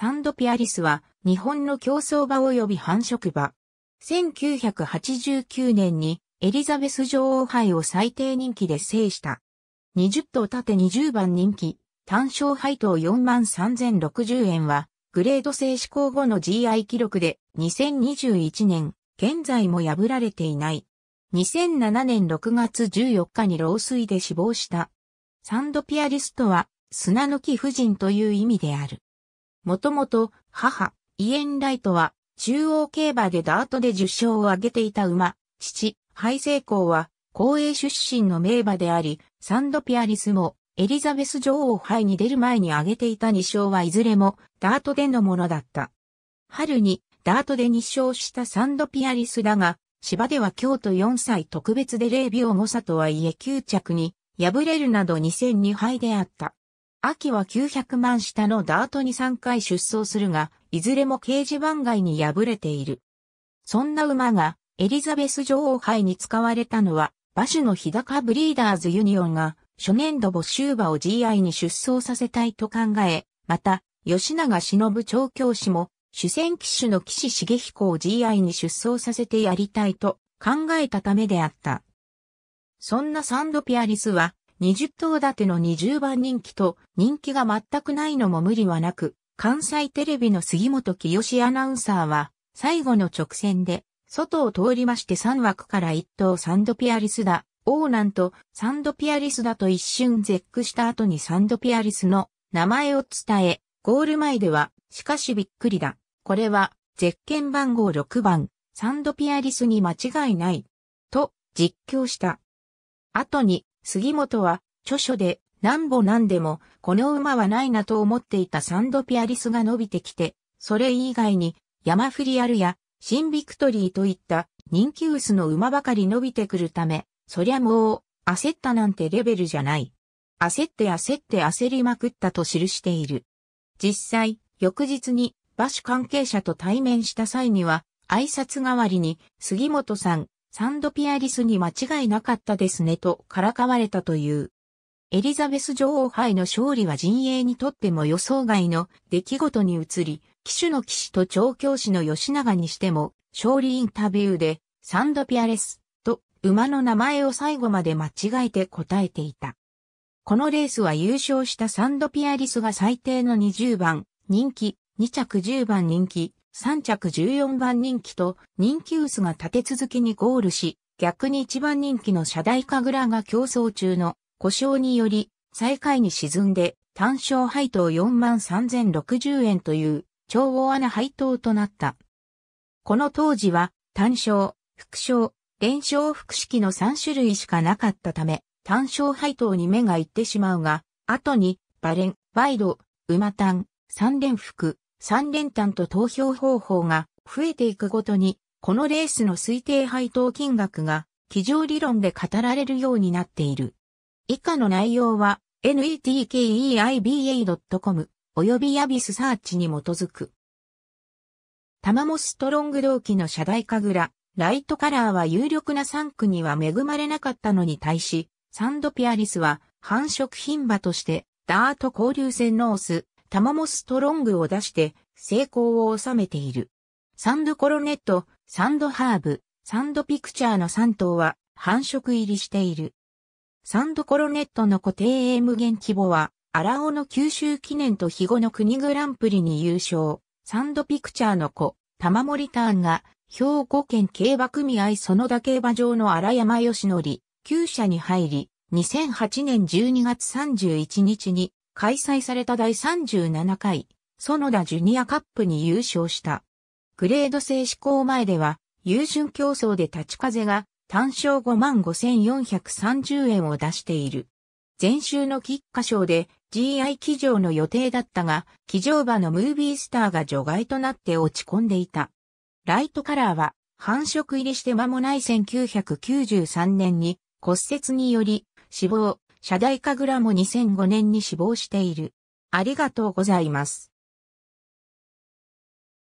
サンドピアリスは日本の競争場及び繁殖場。1989年にエリザベス女王杯を最低人気で制した。20頭縦20番人気、単勝配当43,060円は、グレード制施行後の GI 記録で2021年、現在も破られていない。2007年6月14日に老衰で死亡した。サンドピアリスとは、砂抜き婦人という意味である。もともと母、イエンライトは中央競馬でダートで受賞を挙げていた馬、父、ハイセイコーは公営出身の名馬であり、サンドピアリスもエリザベス女王杯に出る前に挙げていた2勝はいずれもダートでのものだった。春にダートで2勝したサンドピアリスだが、芝では京都4歳特別で0秒誤差とはいえ9着に敗れるなど2戦2敗であった。秋は900万下のダートに3回出走するが、いずれも掲示板外に敗れている。そんな馬が、エリザベス女王杯に使われたのは、馬種の日高ブリーダーズユニオンが、初年度募集馬を GI に出走させたいと考え、また、吉永忍調教師も、主戦騎手の岸茂彦を GI に出走させてやりたいと考えたためであった。そんなサンドピアリスは、20頭立ての20番人気と人気が全くないのも無理はなく、関西テレビの杉本清アナウンサーは、最後の直線で、外を通りまして3枠から1頭サンドピアリスだ、王なんとサンドピアリスだと一瞬絶句した後にサンドピアリスの名前を伝え、ゴール前では、しかしびっくりだ。これは、ゼッケン番号6番、サンドピアリスに間違いない。と、実況した。後に、杉本は、著書で、なんぼなんでも、この馬はないなと思っていたサンドピアリスが伸びてきて、それ以外に、山フリアルや、シンビクトリーといった人気薄の馬ばかり伸びてくるため、そりゃもう、焦ったなんてレベルじゃない。焦って焦って焦りまくったと記している。実際、翌日に馬主関係者と対面した際には、挨拶代わりに杉本さん、サンドピアリスに間違いなかったですねとからかわれたという。エリザベス女王杯の勝利は陣営にとっても予想外の出来事に移り、騎手の騎士と調教師の吉永にしても、勝利インタビューで、サンドピアレスと馬の名前を最後まで間違えて答えていた。このレースは優勝したサンドピアリスが最低の20番人気、2着10番人気、3着14番人気と人気薄が立て続けにゴールし、逆に一番人気の社大神楽が競争中の故障により、最下位に沈んで単勝配当4万3060円という超大穴配当となった。この当時は単勝、副賞、連勝副式の3種類しかなかったため、単勝配当に目が行ってしまうが、後に、バレン、ワイド、馬単、三連複、三連単と投票方法が増えていくごとに、このレースの推定配当金額が、基準理論で語られるようになっている。以下の内容は、netkeiba.com 及びヤビスサーチに基づく。タマモストロング同期の車台カグラライトカラーは有力な3区には恵まれなかったのに対し、サンドピアリスは繁殖品馬として、ダート交流戦ノース、タマモストロングを出して成功を収めている。サンドコロネット、サンドハーブ、サンドピクチャーの3頭は繁殖入りしている。サンドコロネットの固定 A 無限規模は、荒尾の九州記念と日後の国グランプリに優勝。サンドピクチャーの子、玉森ターンが、兵庫県競馬組合園田競馬場の荒山義則、旧社に入り、2008年12月31日に開催された第37回、園田ジュニアカップに優勝した。グレード制施行前では、優順競争で立ち風が単勝55,430円を出している。前週の菊花賞で GI 騎乗の予定だったが、騎乗馬のムービースターが除外となって落ち込んでいた。ライトカラーは繁殖入りして間もない1993年に骨折により死亡、社大グラも2005年に死亡している。ありがとうございます。